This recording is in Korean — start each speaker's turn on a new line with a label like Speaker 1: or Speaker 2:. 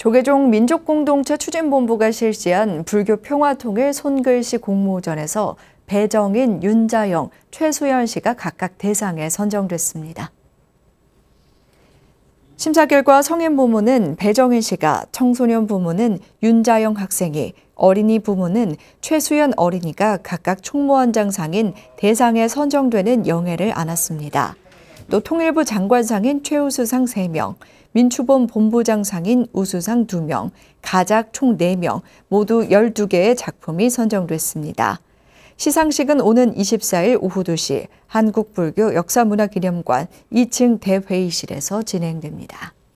Speaker 1: 조계종 민족공동체 추진본부가 실시한 불교 평화통일 손글씨 공모전에서 배정인 윤자영, 최수연 씨가 각각 대상에 선정됐습니다. 심사 결과 성인 부문은 배정인 씨가, 청소년 부문은 윤자영 학생이, 어린이 부문은 최수연 어린이가 각각 총무원장상인 대상에 선정되는 영예를 안았습니다. 또 통일부 장관상인 최우수상 3명, 민추본 본부장상인 우수상 2명, 가작 총 4명, 모두 12개의 작품이 선정됐습니다. 시상식은 오는 24일 오후 2시 한국불교 역사문화기념관 2층 대회의실에서 진행됩니다.